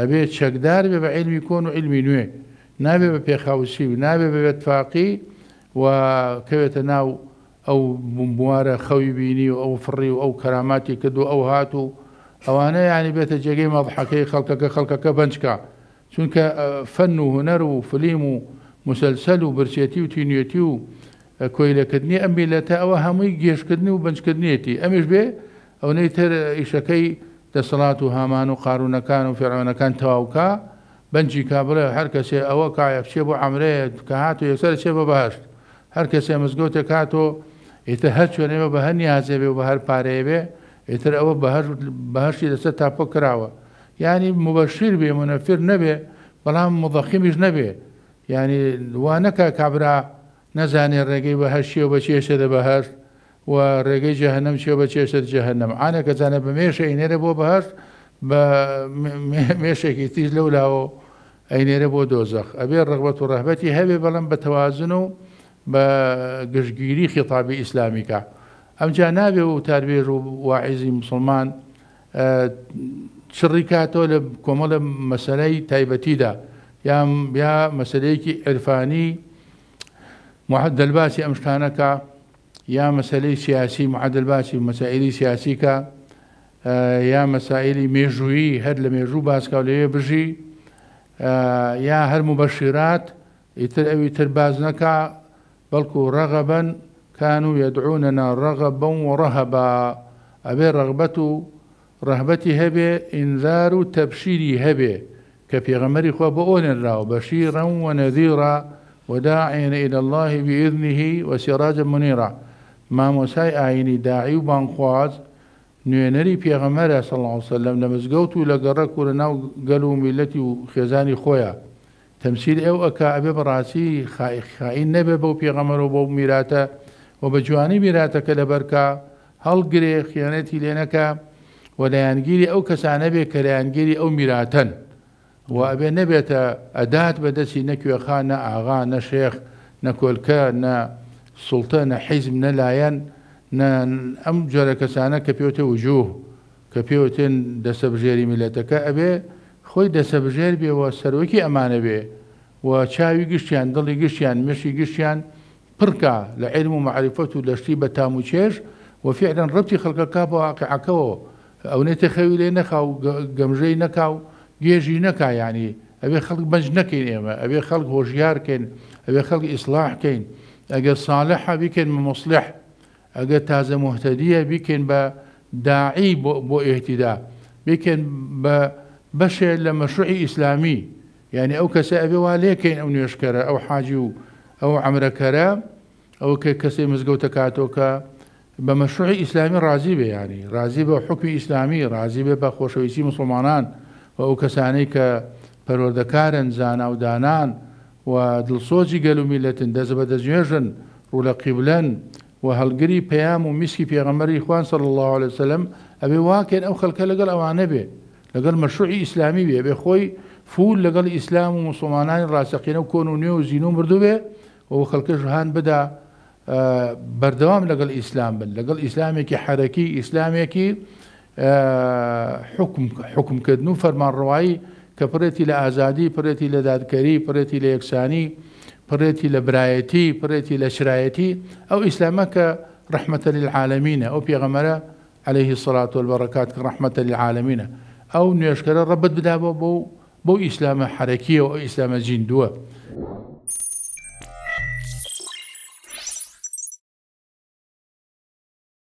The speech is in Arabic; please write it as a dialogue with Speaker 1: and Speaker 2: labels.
Speaker 1: ئەبێ چەکدار بێ بە عیلمی علمي و عیلمی نوێ نابێ بە پێخاوسی و نابێ ناو أو بمبوارە خوي بيني أو فري أو كراماتي كدو أو هاتو أو أنا يعني بيت ئەوانە مضحكي خلقك خلقك مەڵحەکەی خەڵکەکە آه، فن بنجکە وفليم فەن و هوەر و فلیم و مسلسل و برچێتی و تینوێتی و کۆیلەکردنی ئەم بێلەتە ئەوە هەمووی گێشکردنی و بنجکردنیەتی ئەمیش بێ ئەو نەی دەسەڵات و هامان و قارونونەکان و فێڕانەکان تەواوکە بەنجی کا بڵێ هەر کەسێ ئەوە کایە بچێ بۆ ئەمرێت کە هات و یەکسەر چێ بە بەهشت هەر کەسێ مزگەوتێک کاتۆ ئیتر هەر چێنێمە بە هەنی هازێبێ و بە هەر پارەیە بێ ئیتر ئەوە بەهشتی دەسەر تاپۆ کراوە ینی مبەشیر بێ منەفر نەبێ بەڵام مضەخیمیش نەبێ ینی وانەکە کابرا نەزانێت ڕێگەی بە هەشی و بە چێشە دە بەهشت و ڕێگەی جەهنم چێ بە جهنم جەهنم ئاە کە زانە بە مێشە ئینێرە بۆ بەهر بە مێشێکی تیز لەولاوە ئەینێرە بۆ دۆزەخ ئەبێ ڕغبەت و ڕەحبەتی هەبێ بەڵم بە تەوازن و بە گشتگیری خیتابی ئیسلامیکە ئەمجا نابێ و تاربێژ و واعیزی مسلمان چڕیکاتۆ اه، لە کۆمەڵە مەسلەی تایبەتیدا یان بیا مەسلەیەکی عرفانی محەد دەلباسی ئەمشکانەکە يا مسائل سياسي معدل باسي مسائل سياسي كا آه، يا مسائل ميجوي هەر لە مێژوو باسکا و لەوێ آه، يا یا مبشرات يتر ئیتر ئەوی تر باز نەکە بەڵکو ڕەغەبەن کان و یدعونەنا ڕەغەبەن و ڕەهەبا ئەبێ ڕەغبەت و ڕەحبەتی هەبێ ئینذار و تەبشیری هەبێ کە پێغەمەری خۆ إلى الله بإذنه وسراجا منيرا مامۆسای ئاینی داعی و بانخواز نوێنەری پێغەمەرە سەڵاوسە لەم لە مزگەوت و لە گەڕە کورە ناو گەل و میلەتی و خێزانی خۆیە تەمسیل ئەو ئەک ئەبێ بەڕاستی خائین نەبێ بەو پێغەمەرەوە بەو میراتە و بە جوانی میراتەکە لە بەرکە هەڵگرێ خیانەتی لێنەکە و لەیانگیری ئەو کەسانە بێ کە لەیانگیری ئەو میراتەن و ئەبێ نەبێتە ئەدات بەدەستی نەکوێخان نە ئاغا نە شێخ نە کۆلکە نە سڵتە نە حیزم نەلایەن ئەم جۆرە کەسانە کە پێوتێ وژوه کە پێوتێن دەسەبژێری میلەتەکە ئەبێ خۆی دەسەبژێر بێەوە سەرۆکی ئەمانە بێ و چاوی گشتیان دڵی گشتیان مشی گشتیان پڕکە لە عێرم و معرفەت و دەشتی بە تام و چێش و فعلەن ڕەتی خەکەکە بە واقعەکەەوە ئەو نێتە خەوی لێ نەخاو گەمژەی نەکاو گێژی نەکایانی ئەوێ خەڵک بەنج نەکەین ئێمە ئەوێ خەڵک هۆژیارکەین ئەوێ خەڵک ئیسلاحکەین ئەگەر ساالح بیکەن ممەسلح ئەگەر تازە محتەدیە بیکەن بە داعی بۆ ئێتیدا بکەن بە بەشێ لە مەشوعی ئیسلامی یعنی ئەو کەسە ئەبێ وا لێکەین ئەو نوێشکەرە ئەو حاجی و ئەو عمرەکەرە ئەو کە کەسی مزگەوتە کاتۆکە بە مەشوعی ئیسلامی ڕازی بێ ینی ڕازی بە حکوی ئیسلامی ڕازی بێ بە خۆشەویستی مسلمانان و ئەو کەسانەی کە پەرۆردەکارن زاناودانان و دڵسۆجی گەلومیلەتن دەزبەدەژێژن ڕوولەقی قبلان و هەلگری پەیام و میسکی پێغەمەری خوان سەر الله عليه وسلم ئەبێ واکێن او خەلکە لەگەڵ ئەوانە بێ لەگەڵ مەشوعی ئیسلامی بێ بێ خۆی فول لەگەڵ اسلام و مسلمانانی ڕاستەقینە و کۆن و نوێ و زین و مردو بێ و خەلکە ژهان بدا آه، بەردەوام لەگەڵ ئیسلام بن لەگەڵ ئیسلامێکی حرەکی ئیسلامێکی آه، حکمکردن و فەرمانڕواایی کە پرێتی لە ئازادی پرێتی لە دادکەری پرێتی لە یەکسانی پرێتی لە برایەتی پرێتی لە شرایەتی ئەو ئیسلامە کە ڕحمەتە للعاالمینە آو پێغەمەرە عليه الصلاة والبركات رحمة للعالمين أو نشكر ربط ڕەبەت بو, بو إسلام ئیسلامە حرەکیەوە ئەو ئیسلامە